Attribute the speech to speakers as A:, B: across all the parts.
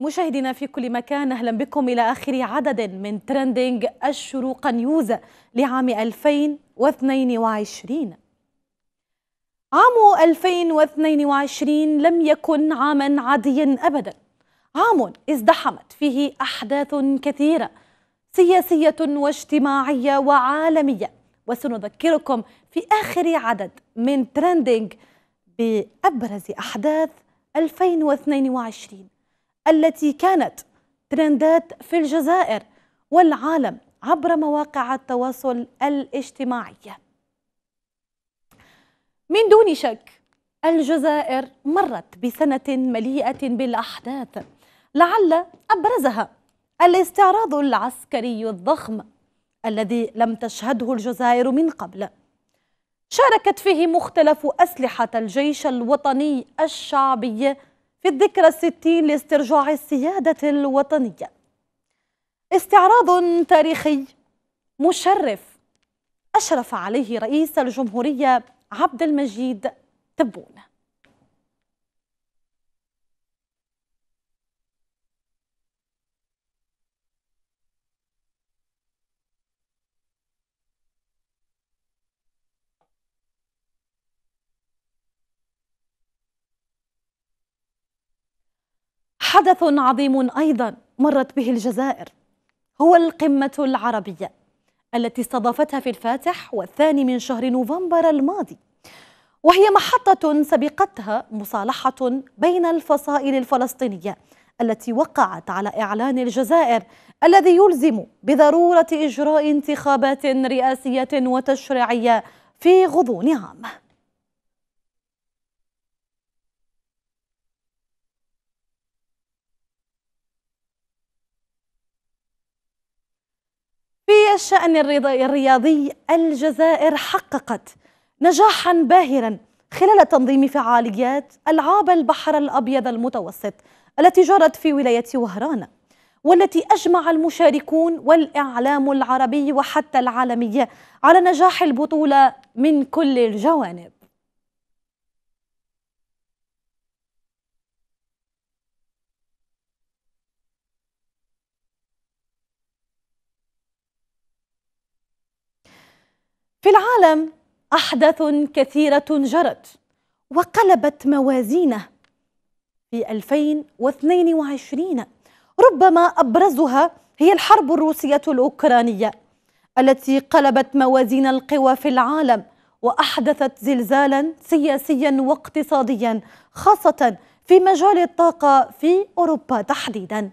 A: مشاهدينا في كل مكان اهلا بكم الى اخر عدد من ترندنج الشروق نيوز لعام 2022 عام 2022 لم يكن عاما عاديا ابدا عام ازدحمت فيه احداث كثيره سياسيه واجتماعيه وعالميه وسنذكركم في اخر عدد من ترندنج بابرز احداث 2022 التي كانت ترندات في الجزائر والعالم عبر مواقع التواصل الاجتماعي من دون شك الجزائر مرت بسنة مليئة بالأحداث لعل أبرزها الاستعراض العسكري الضخم الذي لم تشهده الجزائر من قبل شاركت فيه مختلف أسلحة الجيش الوطني الشعبي في الذكرى الستين لاسترجاع السيادة الوطنية استعراض تاريخي مشرف أشرف عليه رئيس الجمهورية عبد المجيد تبون حدث عظيم أيضا مرت به الجزائر هو القمة العربية التي استضافتها في الفاتح والثاني من شهر نوفمبر الماضي وهي محطة سبقتها مصالحة بين الفصائل الفلسطينية التي وقعت على إعلان الجزائر الذي يلزم بضرورة إجراء انتخابات رئاسية وتشريعية في غضون عام الشأن الرياضي الجزائر حققت نجاحا باهرا خلال تنظيم فعاليات ألعاب البحر الأبيض المتوسط التي جرت في ولاية وهران والتي أجمع المشاركون والإعلام العربي وحتى العالمي على نجاح البطولة من كل الجوانب في العالم أحداث كثيرة جرت وقلبت موازينه في 2022 ربما أبرزها هي الحرب الروسية الأوكرانية التي قلبت موازين القوى في العالم وأحدثت زلزالا سياسيا واقتصاديا خاصة في مجال الطاقة في أوروبا تحديدا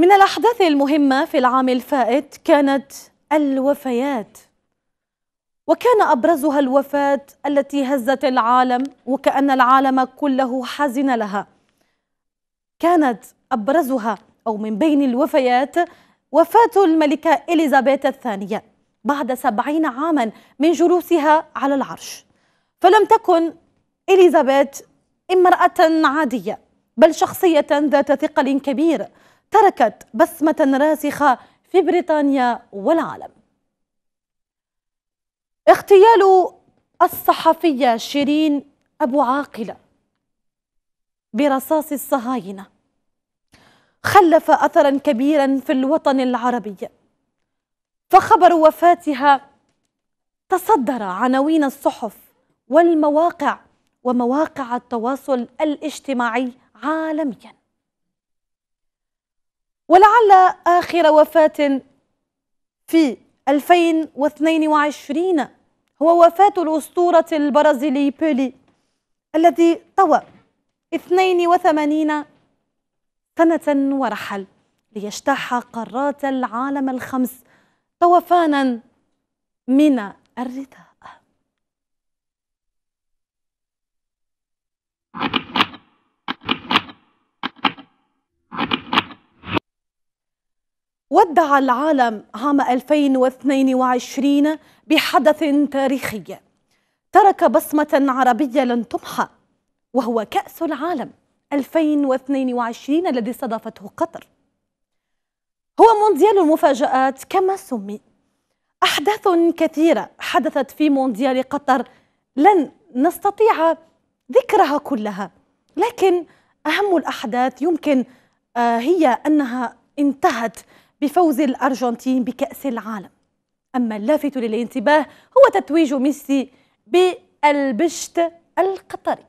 A: من الأحداث المهمة في العام الفائت كانت الوفيات وكان أبرزها الوفاة التي هزت العالم وكأن العالم كله حزن لها كانت أبرزها أو من بين الوفيات وفاة الملكة إليزابيث الثانية بعد سبعين عاما من جلوسها على العرش فلم تكن إليزابيث امرأة عادية بل شخصية ذات ثقل كبير تركت بسمة راسخة في بريطانيا والعالم اغتيال الصحفية شيرين أبو عاقلة برصاص الصهاينة خلف أثرا كبيرا في الوطن العربي فخبر وفاتها تصدر عناوين الصحف والمواقع ومواقع التواصل الاجتماعي عالمياً ولعل آخر وفاة في 2022 هو وفاة الأسطورة البرازيلي بيلي الذي طوى 82 سنة ورحل ليجتاح قارات العالم الخمس طوفانا من الرداء ودع العالم عام 2022 بحدث تاريخي ترك بصمة عربية لن تمحى وهو كأس العالم 2022 الذي استضافته قطر هو مونديال المفاجآت كما سمي أحداث كثيرة حدثت في مونديال قطر لن نستطيع ذكرها كلها لكن أهم الأحداث يمكن آه، هي أنها انتهت بفوز الأرجنتين بكأس العالم أما اللافت للانتباه هو تتويج ميسي بالبشت القطري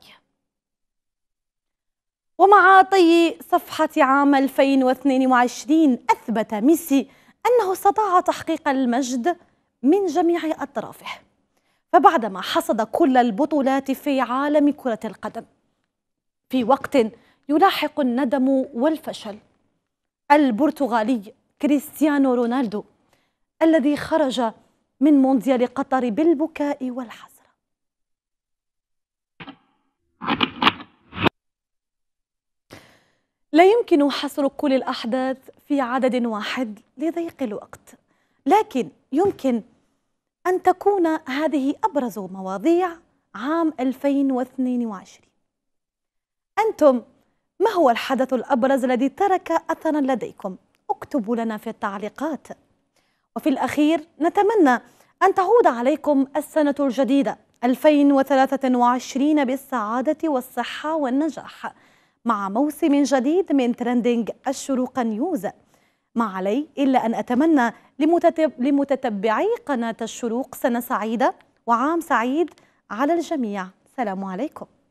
A: ومع طي صفحة عام 2022 أثبت ميسي أنه استطاع تحقيق المجد من جميع أطرافه فبعدما حصد كل البطولات في عالم كرة القدم في وقت يلاحق الندم والفشل البرتغالي كريستيانو رونالدو الذي خرج من مونديال قطر بالبكاء والحسرة لا يمكن حصر كل الأحداث في عدد واحد لضيق الوقت لكن يمكن أن تكون هذه أبرز مواضيع عام 2022 أنتم ما هو الحدث الأبرز الذي ترك أثرا لديكم؟ اكتبوا لنا في التعليقات وفي الأخير نتمنى أن تعود عليكم السنة الجديدة 2023 بالسعادة والصحة والنجاح مع موسم جديد من ترندينج الشروق نيوز ما علي إلا أن أتمنى لمتتبعي قناة الشروق سنة سعيدة وعام سعيد على الجميع سلام عليكم